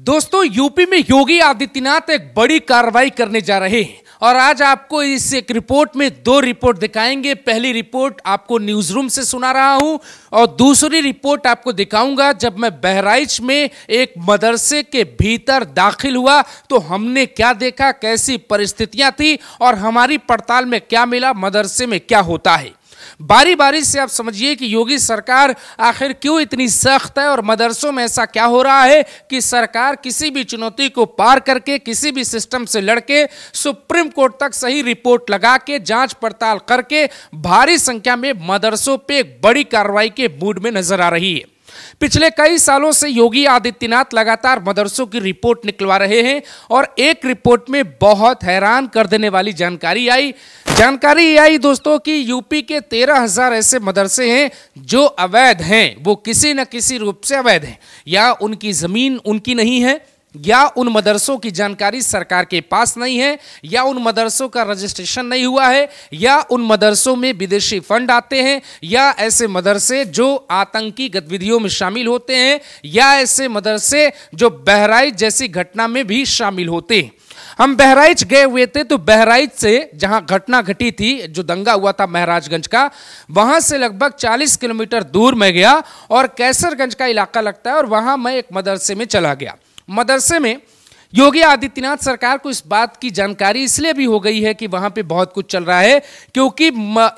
दोस्तों यूपी में योगी आदित्यनाथ एक बड़ी कार्रवाई करने जा रहे हैं और आज आपको इस एक रिपोर्ट में दो रिपोर्ट दिखाएंगे पहली रिपोर्ट आपको न्यूज रूम से सुना रहा हूं और दूसरी रिपोर्ट आपको दिखाऊंगा जब मैं बहराइच में एक मदरसे के भीतर दाखिल हुआ तो हमने क्या देखा कैसी परिस्थितियां थी और हमारी पड़ताल में क्या मिला मदरसे में क्या होता है बारी बारी से आप समझिए कि योगी सरकार आखिर क्यों इतनी सख्त है और मदरसों में ऐसा क्या हो रहा है कि सरकार किसी भी चुनौती को पार करके किसी भी सिस्टम से लड़के सुप्रीम कोर्ट तक सही रिपोर्ट लगा के जांच पड़ताल करके भारी संख्या में मदरसों पे एक बड़ी कार्रवाई के मूड में नजर आ रही है पिछले कई सालों से योगी आदित्यनाथ लगातार मदरसों की रिपोर्ट निकलवा रहे हैं और एक रिपोर्ट में बहुत हैरान कर देने वाली जानकारी आई जानकारी आई दोस्तों कि यूपी के तेरह हजार ऐसे मदरसे हैं जो अवैध हैं वो किसी न किसी रूप से अवैध हैं या उनकी ज़मीन उनकी नहीं है या उन मदरसों की जानकारी सरकार के पास नहीं है या उन मदरसों का रजिस्ट्रेशन नहीं हुआ है या उन मदरसों में विदेशी फंड आते हैं या ऐसे मदरसे जो आतंकी गतिविधियों में शामिल होते हैं या ऐसे मदरसे जो बहराई जैसी घटना में भी शामिल होते हैं हम बहराइच गए हुए थे तो बहराइच से जहां घटना घटी थी जो दंगा हुआ था महराजगंज का वहां से लगभग 40 किलोमीटर दूर मैं गया और कैसरगंज का इलाका लगता है और वहां मैं एक मदरसे में चला गया मदरसे में योगी आदित्यनाथ सरकार को इस बात की जानकारी इसलिए भी हो गई है कि वहां पे बहुत कुछ चल रहा है क्योंकि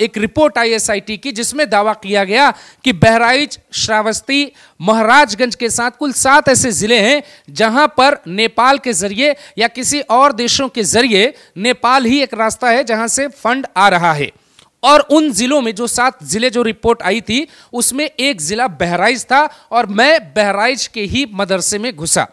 एक रिपोर्ट आई टी की जिसमें दावा किया गया कि बहराइच श्रावस्ती महाराजगंज के साथ कुल सात ऐसे जिले हैं जहां पर नेपाल के जरिए या किसी और देशों के जरिए नेपाल ही एक रास्ता है जहां से फंड आ रहा है और उन जिलों में जो सात जिले जो रिपोर्ट आई थी उसमें एक जिला बहराइच था और मैं बहराइच के ही मदरसे में घुसा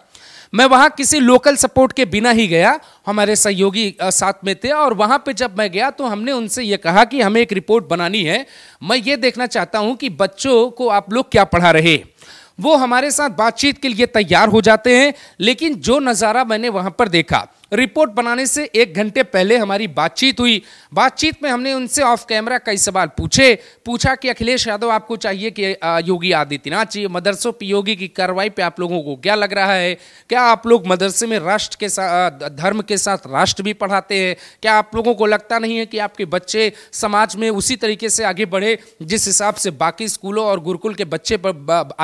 मैं वहाँ किसी लोकल सपोर्ट के बिना ही गया हमारे सहयोगी साथ में थे और वहाँ पे जब मैं गया तो हमने उनसे ये कहा कि हमें एक रिपोर्ट बनानी है मैं ये देखना चाहता हूँ कि बच्चों को आप लोग क्या पढ़ा रहे वो हमारे साथ बातचीत के लिए तैयार हो जाते हैं लेकिन जो नज़ारा मैंने वहाँ पर देखा रिपोर्ट बनाने से एक घंटे पहले हमारी बातचीत हुई बातचीत में हमने उनसे ऑफ कैमरा कई सवाल पूछे पूछा कि अखिलेश यादव आपको चाहिए कि योगी आदित्यनाथ चाहिए मदरसों पर योगी की कार्रवाई पर आप लोगों को क्या लग रहा है क्या आप लोग मदरसे में राष्ट्र के साथ धर्म के साथ राष्ट्र भी पढ़ाते हैं क्या आप लोगों को लगता नहीं है कि आपके बच्चे समाज में उसी तरीके से आगे बढ़े जिस हिसाब से बाकी स्कूलों और गुरुकुल के बच्चे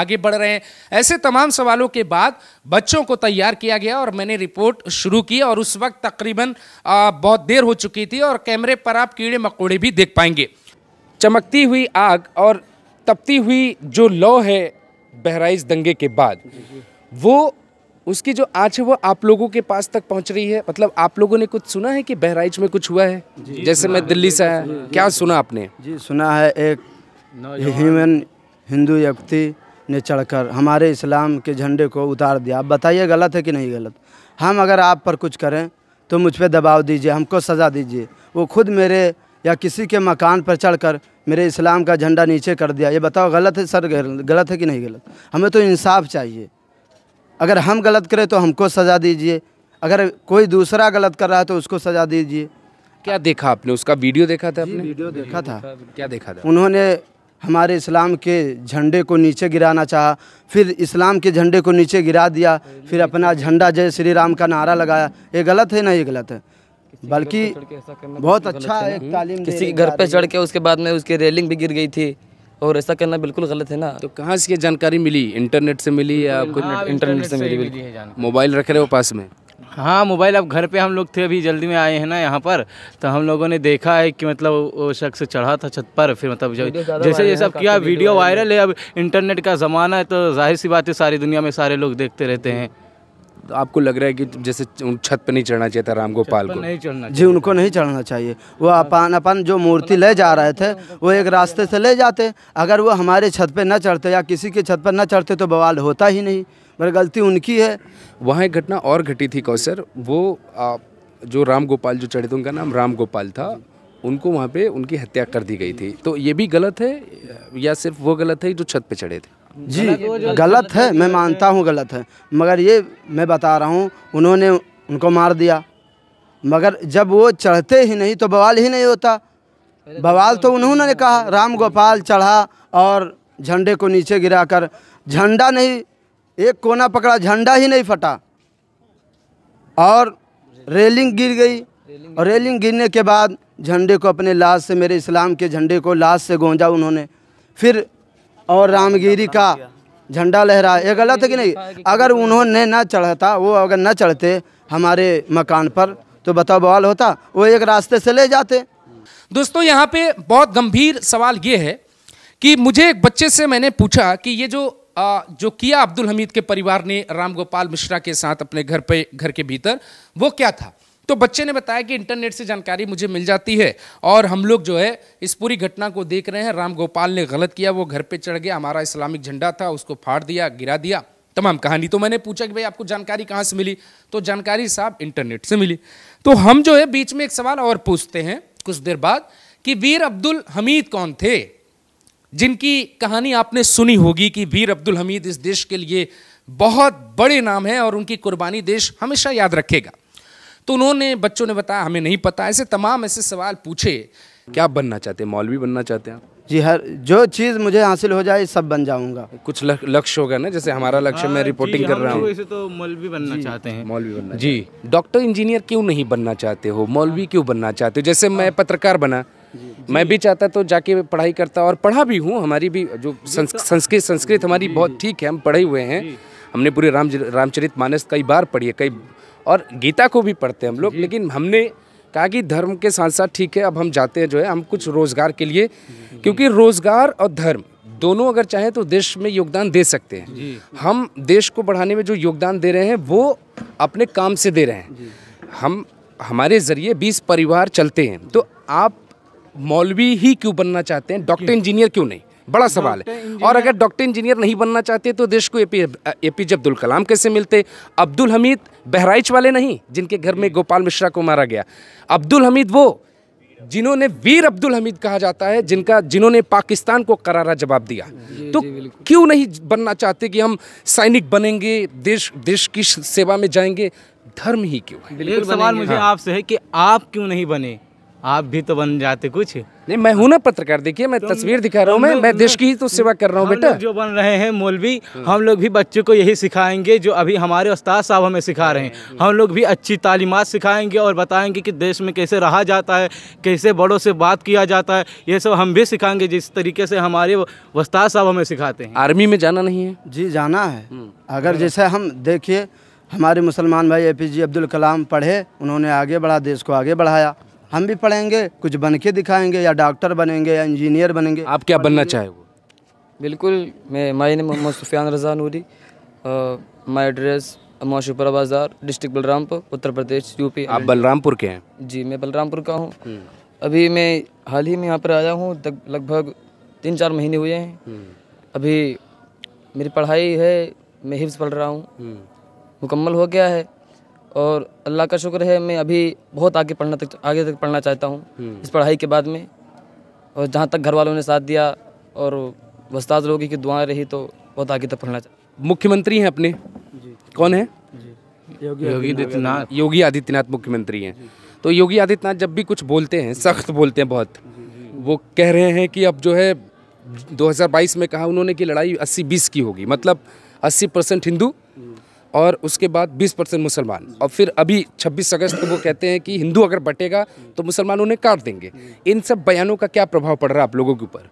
आगे बढ़ रहे हैं ऐसे तमाम सवालों के बाद बच्चों को तैयार किया गया और मैंने रिपोर्ट शुरू की और और उस वक्त तकरीबन बहुत देर हो चुकी थी और कैमरे पर आप कीड़े मकोड़े भी देख पाएंगे चमकती हुई आग और तपती हुई जो लौ है बहराइच दंगे के बाद वो उसकी जो आँच है वो आप लोगों के पास तक पहुंच रही है मतलब आप लोगों ने कुछ सुना है कि बहराइच में कुछ हुआ है जैसे मैं दिल्ली से आया क्या सुना आपने जी सुना है एक ह्यूमन हिंदू व्यक्ति ने चढ़कर हमारे इस्लाम के झंडे को उतार दिया आप बताइए गलत है कि नहीं गलत हम अगर आप पर कुछ करें तो मुझ पर दबाव दीजिए हमको सज़ा दीजिए वो खुद मेरे या किसी के मकान पर चढ़कर मेरे इस्लाम का झंडा नीचे कर दिया ये बताओ गलत है सर गलत है कि नहीं गलत हमें तो इंसाफ चाहिए अगर हम गलत करें तो हमको सज़ा दीजिए अगर कोई दूसरा गलत कर रहा है तो उसको सज़ा दीजिए क्या देखा आपने उसका वीडियो देखा था आपने वीडियो देखा था क्या देखा था उन्होंने हमारे इस्लाम के झंडे को नीचे गिराना चाहा फिर इस्लाम के झंडे को नीचे गिरा दिया फिर अपना झंडा जय श्री राम का नारा लगाया ये गलत है ना ये गलत है बल्कि बहुत अच्छा हम्म। है तालीम किसी घर पे चढ़ के उसके बाद में उसकी रेलिंग भी गिर गई थी और ऐसा करना बिल्कुल गलत है ना तो कहाँ से ये जानकारी मिली इंटरनेट से मिली या कुछ हाँ, इंटरनेट से मिली मोबाइल रख रहे हो पास में हाँ मोबाइल अब घर पे हम लोग थे अभी जल्दी में आए हैं ना यहाँ पर तो हम लोगों ने देखा है कि मतलब वो शख्स चढ़ा था छत पर फिर मतलब जैसे जैसे अब किया वीडियो वायरल है अब इंटरनेट का ज़माना है तो जाहिर सी बात है सारी दुनिया में सारे लोग देखते रहते हैं तो आपको लग रहा है कि जैसे छत पर नहीं चढ़ना चाहिए था राम गोपाल को नहीं चढ़ना जी उनको नहीं चढ़ना चाहिए वो अपन अपन जो मूर्ति मतलब ले जा रहे थे वो एक रास्ते से ले जाते अगर वो हमारे छत पर न चढ़ते या किसी के छत पर न चढ़ते तो बवाल होता ही नहीं मगर गलती उनकी है वहाँ एक घटना और घटी थी कौशर वो आ, जो राम गोपाल जो चढ़े थे उनका नाम राम गोपाल था उनको वहाँ पे उनकी हत्या कर दी गई थी तो ये भी गलत है या सिर्फ वो गलत है जो छत पे चढ़े थे जी गलत, गलत है मैं मानता हूँ गलत है मगर ये मैं बता रहा हूँ उन्होंने उनको मार दिया मगर जब वो चढ़ते ही नहीं तो बवाल ही नहीं होता तो बवाल तो उन्होंने कहा राम गोपाल चढ़ा और झंडे को नीचे गिराकर झंडा नहीं एक कोना पकड़ा झंडा ही नहीं फटा और रेलिंग गिर गई और रेलिंग गिरने के बाद झंडे को अपने लाश से मेरे इस्लाम के झंडे को लाश से गोंजा उन्होंने फिर और रामगिरी का झंडा लहरा ये गलत है कि नहीं अगर उन्होंने ना चढ़ता वो अगर ना चढ़ते हमारे मकान पर तो बताओ बवाल होता वो एक रास्ते से ले जाते दोस्तों यहाँ पे बहुत गंभीर सवाल ये है कि मुझे एक बच्चे से मैंने पूछा कि ये जो जो किया अब्दुल हमीद के परिवार ने राम गोपाल मिश्रा के साथ अपने घर पे घर के भीतर वो क्या था तो बच्चे ने बताया कि इंटरनेट से जानकारी मुझे मिल जाती है और हम लोग जो है इस पूरी घटना को देख रहे हैं राम गोपाल ने गलत किया वो घर पे चढ़ गया हमारा इस्लामिक झंडा था उसको फाड़ दिया गिरा दिया तमाम कहानी तो मैंने पूछा कि भाई आपको जानकारी कहाँ से मिली तो जानकारी साहब इंटरनेट से मिली तो हम जो है बीच में एक सवाल और पूछते हैं कुछ देर बाद कि वीर अब्दुल हमीद कौन थे जिनकी कहानी आपने सुनी होगी कि वीर अब्दुल हमीद इस देश के लिए बहुत बड़े नाम हैं और उनकी कुर्बानी देश हमेशा याद रखेगा तो उन्होंने बच्चों ने बताया हमें नहीं पता ऐसे तमाम ऐसे सवाल पूछे क्या बनना चाहते हैं मौलवी बनना चाहते हैं जी हर जो चीज़ मुझे हासिल हो जाए सब बन जाऊंगा कुछ लक्ष्य होगा ना जैसे हमारा लक्ष्य मैं रिपोर्टिंग हाँ, कर रहा हूँ तो मौलवी बनना चाहते हैं मौलवी बनना जी डॉक्टर इंजीनियर क्यों नहीं बनना चाहते हो मौलवी क्यों बनना चाहते हो जैसे मैं पत्रकार बना मैं भी चाहता तो जाके पढ़ाई करता और पढ़ा भी हूँ हमारी भी जो तो- संस्कृत संस्कृत हमारी बहुत ठीक है हम पढ़े हुए हैं हमने पूरे राम रामचरित मानस कई बार पढ़ी है कई और गीता को भी पढ़ते हैं हम लोग लेकिन हमने कहा कि धर्म के साथ साथ ठीक है अब हम जाते हैं जो है हम कुछ रोज़गार के लिए क्योंकि रोज़गार और धर्म दोनों अगर चाहें तो देश में योगदान दे सकते हैं हम देश को बढ़ाने में जो योगदान दे रहे हैं वो अपने काम से दे रहे हैं हम हमारे ज़रिए बीस परिवार चलते हैं तो आप मौलवी ही क्यों बनना चाहते हैं डॉक्टर इंजीनियर क्यों नहीं बड़ा सवाल है और अगर डॉक्टर इंजीनियर नहीं बनना चाहते तो देश को ए पी जे अब्दुल कलाम कैसे मिलते अब्दुल हमीद बहराइच वाले नहीं जिनके घर में गोपाल मिश्रा को मारा गया अब्दुल हमीद वो जिन्होंने वीर अब्दुल हमीद कहा जाता है जिनका जिन्होंने पाकिस्तान को करारा जवाब दिया तो क्यों नहीं बनना चाहते कि हम सैनिक बनेंगे देश देश की सेवा में जाएंगे धर्म ही क्यों है सवाल मुझे हाँ। आपसे है कि आप क्यों नहीं बने आप भी तो बन जाते कुछ नहीं मैं हूँ ना पत्रकार देखिए मैं तो तस्वीर दिखा रहा हूँ मैं मैं देश की ही तो सेवा कर रहा हूँ बेटा जो बन रहे हैं मौलवी हाँ। हम लोग भी बच्चों को यही सिखाएंगे जो अभी हमारे उस्ताद साहब हमें सिखा रहे हैं हम लोग भी अच्छी तालीमत सिखाएंगे और बताएंगे कि देश में कैसे रहा जाता है कैसे बड़ों से बात किया जाता है ये सब हम भी सिखाएंगे जिस तरीके से हमारे उस्ताद साहब हमें सिखाते हैं आर्मी में जाना नहीं है जी जाना है हम्म। अगर हाँ। जैसे हम देखिए हमारे मुसलमान भाई ए पी जे अब्दुल कलाम पढ़े उन्होंने आगे बढ़ा देश को आगे बढ़ाया हम भी पढ़ेंगे कुछ बन के दिखाएंगे या डॉक्टर बनेंगे या इंजीनियर बनेंगे आप क्या बनना वो बिल्कुल मैं my Mohammad Sufiyan Raza Noori my address Moshupura बाज़ार डिस्ट्रिक्ट बलरामपुर उत्तर प्रदेश यूपी आप बलरामपुर के हैं जी मैं बलरामपुर का हूँ हम्म। अभी मैं हाल ही में यहाँ पर आया हूँ लगभग तीन चार महीने हुए हैं हम्म। अभी मेरी पढ़ाई है मैं हिफ्स पढ़ रहा हूँ हम्म। मुकम्मल हो गया है और अल्लाह का शुक्र है मैं अभी बहुत आगे पढ़ना तक आगे तक पढ़ना चाहता हूँ हम्म। इस पढ़ाई के बाद में और जहाँ तक घर वालों ने साथ दिया और वस्ताद लोगों की दुआएं रही तो बहुत आगे तक पढ़ना चाहता मुख्यमंत्री हैं अपने कौन है योगी आदित्यनाथ योगी आदित्यनाथ मुख्यमंत्री हैं तो योगी आदित्यनाथ जब भी कुछ बोलते हैं सख्त बोलते हैं बहुत वो कह रहे हैं कि अब जो है 2022 में कहा उन्होंने कि लड़ाई 80-20 की होगी मतलब 80 परसेंट हिंदू और उसके बाद 20 परसेंट मुसलमान और फिर अभी 26 अगस्त को वो कहते हैं कि हिंदू अगर बटेगा तो मुसलमान उन्हें काट देंगे इन सब बयानों का क्या प्रभाव पड़ रहा है आप लोगों के ऊपर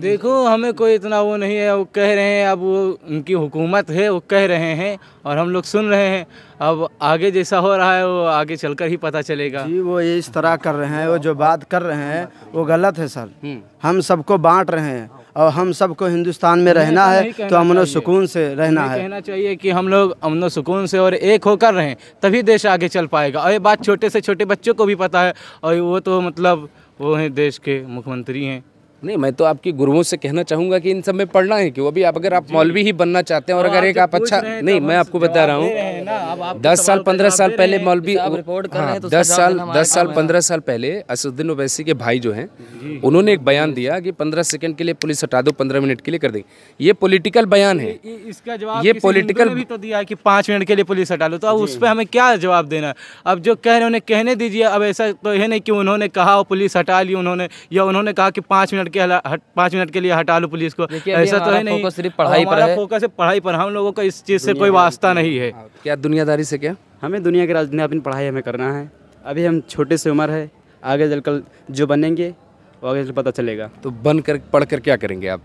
देखो हमें कोई इतना वो नहीं है वो कह रहे हैं अब वो उनकी हुकूमत है वो कह रहे हैं और हम लोग सुन रहे हैं अब आगे जैसा हो रहा है वो आगे चलकर ही पता चलेगा जी वो ये इस तरह कर रहे हैं वो जो बात कर रहे हैं वो गलत है सर हम्म। हम सबको बांट रहे हैं और हम सबको हिंदुस्तान में रहना तो है तो अमन सुकून से रहना है कहना चाहिए कि हम लोग अमन सुकून से और एक होकर रहें तभी देश आगे चल पाएगा और ये बात छोटे से छोटे बच्चों को भी पता है और वो तो मतलब वो हैं देश के मुख्यमंत्री हैं नहीं मैं तो आपकी गुरुओं से कहना चाहूंगा कि इन सब में पढ़ना है क्यों अभी आप अगर आप मौलवी ही बनना चाहते हैं और तो अगर एक आप अच्छा नहीं मैं आपको बता रहा हूँ दस साल पंद्रह साल पहले मौलवी हाँ दस साल दस साल पंद्रह साल पहले असुद्दीन ओवैसी के भाई जो हैं उन्होंने एक बयान दिया कि पंद्रह सेकंड के लिए पुलिस हटा दो पंद्रह मिनट के लिए कर दे ये पोलिटिकल बयान है इसका ये पोलिटिकल भी तो दिया कि पाँच मिनट के लिए पुलिस हटा लो तो अब उस पर हमें क्या जवाब देना अब जो कह रहे उन्हें कहने दीजिए अब ऐसा तो है नहीं कि उन्होंने कहा पुलिस हटा ली उन्होंने या उन्होंने कहा कि पाँच मिनट पकड़ के पाँच मिनट के लिए हटा लो पुलिस को ऐसा तो है नहीं सिर्फ पढ़ाई पर फोकस है पढ़ाई पर हम लोगों का इस चीज़ से कोई वास्ता नहीं है हाँ, क्या दुनियादारी से क्या हमें दुनिया के राजनीति अपनी पढ़ाई हमें करना है अभी हम छोटे से उम्र है आगे चल जो बनेंगे वो आगे चल पता चलेगा तो बन कर पढ़ कर क्या करेंगे आप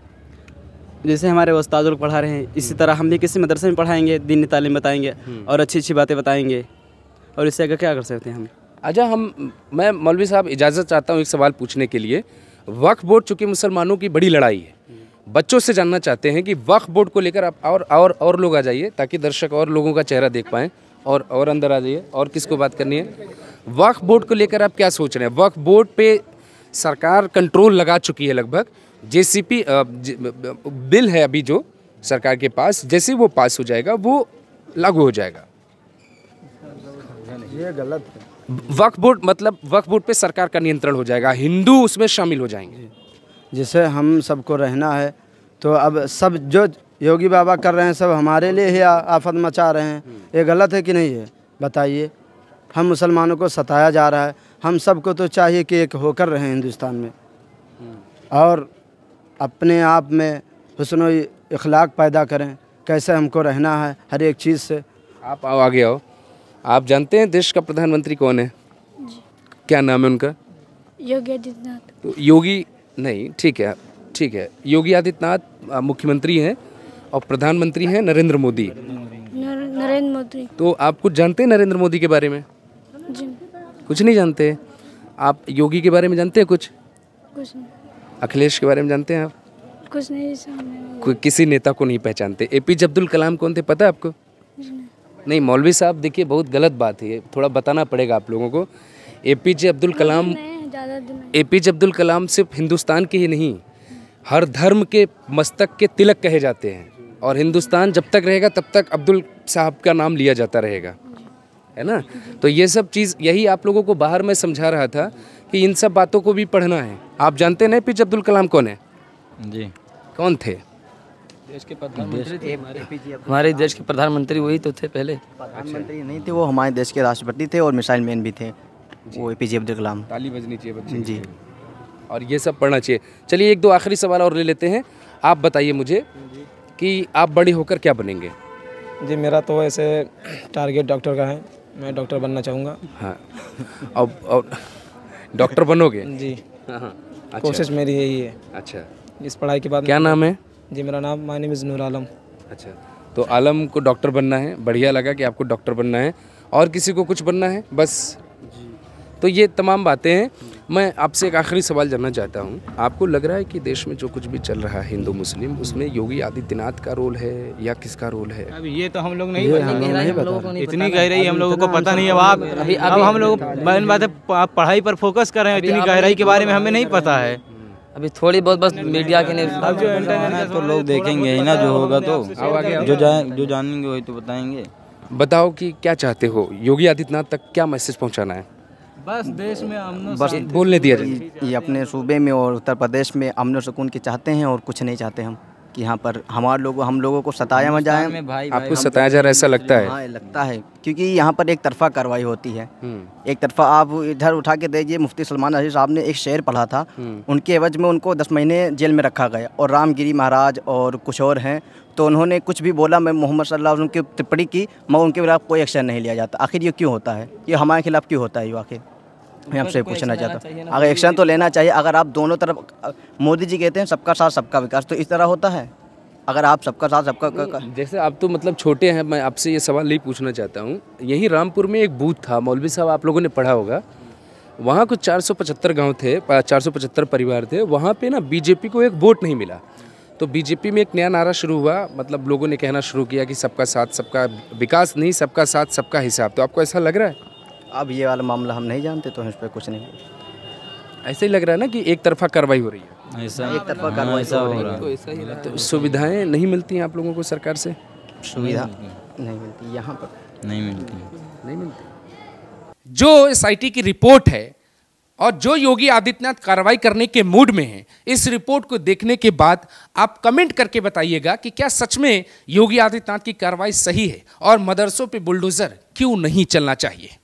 जैसे हमारे उस्ताद लोग पढ़ा रहे हैं इसी हम्म। तरह हम भी किसी मदरसे में पढ़ाएंगे दिन तालीम बताएंगे हम्म। और अच्छी अच्छी बातें बताएंगे और इससे आगे क्या कर सकते हैं हम अच्छा हम मैं मौलवी साहब इजाज़त चाहता हूँ एक सवाल पूछने के लिए वक्फ बोर्ड चूँकि मुसलमानों की बड़ी लड़ाई है बच्चों से जानना चाहते हैं कि वक्फ बोर्ड को लेकर आप और और और लोग आ जाइए ताकि दर्शक और लोगों का चेहरा देख पाएँ और और अंदर आ जाइए और किसको बात करनी है वक्फ बोर्ड को लेकर आप क्या सोच रहे हैं वक्फ बोर्ड पे सरकार कंट्रोल लगा चुकी है लगभग जेसीपी बिल है अभी जो सरकार के पास जैसे वो पास हो जाएगा वो लागू हो जाएगा ये गलत है वक्फ बोर्ड मतलब वक्फ बोर्ड पे सरकार का नियंत्रण हो जाएगा हिंदू उसमें शामिल हो जाएंगे जैसे हम सबको रहना है तो अब सब जो योगी बाबा कर रहे हैं सब हमारे लिए ही आफत मचा रहे हैं ये गलत है कि नहीं है बताइए हम मुसलमानों को सताया जा रहा है हम सबको तो चाहिए कि एक होकर रहें हिंदुस्तान में और अपने आप में हसन इखलाक पैदा करें कैसे हमको रहना है हर एक चीज़ से आप आओ आगे आओ आप जानते हैं देश का प्रधानमंत्री कौन है क्या नाम है उनका योगी आदित्यनाथ तो योगी नहीं ठीक है ठीक है योगी आदित्यनाथ मुख्यमंत्री हैं और प्रधानमंत्री हैं नरेंद्र मोदी नरेंद्र मोदी तो आप कुछ जानते हैं नरेंद्र मोदी के बारे में जी कुछ नहीं जानते आप योगी के बारे में जानते हैं कुछ कुछ नहीं अखिलेश के बारे में जानते हैं आप कुछ नहीं कोई किसी नेता को नहीं पहचानते ए पी जे अब्दुल कलाम कौन थे पता है आपको नहीं मौलवी साहब देखिए बहुत गलत बात है थोड़ा बताना पड़ेगा आप लोगों को A P J Abdul Kalam A P J Abdul Kalam सिर्फ हिंदुस्तान के ही नहीं हर धर्म के मस्तक के तिलक कहे जाते हैं और हिंदुस्तान जब तक रहेगा तब तक अब्दुल साहब का नाम लिया जाता रहेगा है ना तो ये सब चीज़ यही आप लोगों को बाहर में समझा रहा था कि इन सब बातों को भी पढ़ना है आप जानते ना पी जे अब्दुल कलाम कौन है जी कौन थे देश के प्रधानमंत्री थे हमारे देश के प्रधानमंत्री वही तो थे पहले प्रधानमंत्री नहीं थे वो हमारे देश के राष्ट्रपति थे और मिसाइल मैन भी थे वो ए पी जे अब्दुल कलाम ताली बजनी चाहिए बच्चे जी और ये सब पढ़ना चाहिए चलिए एक दो आखिरी सवाल और ले लेते हैं आप बताइए मुझे कि आप बड़े होकर क्या बनेंगे जी मेरा तो ऐसे टारगेट डॉक्टर का है मैं डॉक्टर बनना चाहूँगा हाँ और डॉक्टर बनोगे जी हाँ, हाँ। अच्छा। कोशिश मेरी यही है अच्छा इस पढ़ाई के बाद क्या नाम है जी मेरा नाम my name is Noor Alam अच्छा तो आलम को डॉक्टर बनना है बढ़िया लगा कि आपको डॉक्टर बनना है और किसी को कुछ बनना है बस जी तो ये तमाम बातें हैं मैं आपसे एक आखिरी सवाल जानना चाहता हूँ आपको लग रहा है कि देश में जो कुछ भी चल रहा है हिंदू मुस्लिम उसमें योगी आदित्यनाथ का रोल है या किसका रोल है अभी ये तो हम लोग नहीं, नहीं, नहीं, नहीं, बता नहीं, नहीं इतनी गहराई हम लोगों को पता नहीं अब आप अब हम लोग बात है पढ़ाई पर फोकस कर रहे हैं इतनी गहराई के बारे तो में हमें नहीं तो पता है अभी थोड़ी बहुत बस मीडिया के तो लोग देखेंगे ही ना जो होगा तो जो जाए जो जानेंगे वही तो बताएंगे बताओ कि क्या चाहते हो योगी आदित्यनाथ तक क्या मैसेज पहुंचाना है बस देश में अमन बस बोलने दिया ये अपने सूबे में और उत्तर प्रदेश में अमन सुकून की चाहते हैं और कुछ नहीं चाहते हम कि यहाँ पर हमारे लोग हम लोगों को सताया मत जाए आपको सताया जा रहा है ऐसा लगता है हाँ लगता है क्योंकि यहाँ पर एक तरफा कार्रवाई होती है हम्म। एक तरफा आप इधर उठा के देखिए मुफ्ती सलमान अजीज साहब ने एक शेर पढ़ा था हम्म। उनके एवज में उनको दस महीने जेल में रखा गया और रामगिरी महाराज और कुछ और हैं तो उन्होंने कुछ भी बोला मैं मोहम्मद सल्ला की टिप्पणी की मगर उनके खिलाफ कोई एक्शन नहीं लिया जाता आखिर ये क्यों होता है ये हमारे खिलाफ़ क्यों होता है ये आखिर मैं आपसे पूछना चाहता हूँ अगर एक्शन तो लेना चाहिए अगर आप दोनों तरफ मोदी जी कहते हैं सबका साथ सबका विकास तो इस तरह होता है अगर आप सबका साथ सबका जैसे आप तो मतलब छोटे हैं मैं आपसे ये सवाल नहीं पूछना चाहता हूँ यहीं रामपुर में एक बूथ था मौलवी साहब आप लोगों ने पढ़ा होगा वहाँ कुछ पचहत्तर गाँव थे चार सौ पचहत्तर परिवार थे वहाँ पे ना बीजेपी को एक वोट नहीं मिला तो बीजेपी में एक नया नारा शुरू हुआ मतलब लोगों ने कहना शुरू किया कि सबका साथ सबका विकास नहीं सबका साथ सबका हिसाब तो आपको ऐसा लग रहा है अब ये वाला मामला हम नहीं जानते तो हम इस पर कुछ नहीं ऐसे ही लग रहा है ना कि एक तरफा कार्रवाई हो रही है हाँ, ऐसा हाँ, एक तरफा हाँ, कार्रवाई ऐसा हो रहा है तो ही सुविधाएं नहीं मिलती हैं आप लोगों को सरकार से सुविधा नहीं मिलती यहाँ पर नहीं मिलती नहीं मिलती जो एस की रिपोर्ट है और जो योगी आदित्यनाथ कार्रवाई करने के मूड में हैं इस रिपोर्ट को देखने के बाद आप कमेंट करके बताइएगा कि क्या सच में योगी आदित्यनाथ की कार्रवाई सही है और मदरसों पे बुलडोज़र क्यों नहीं चलना चाहिए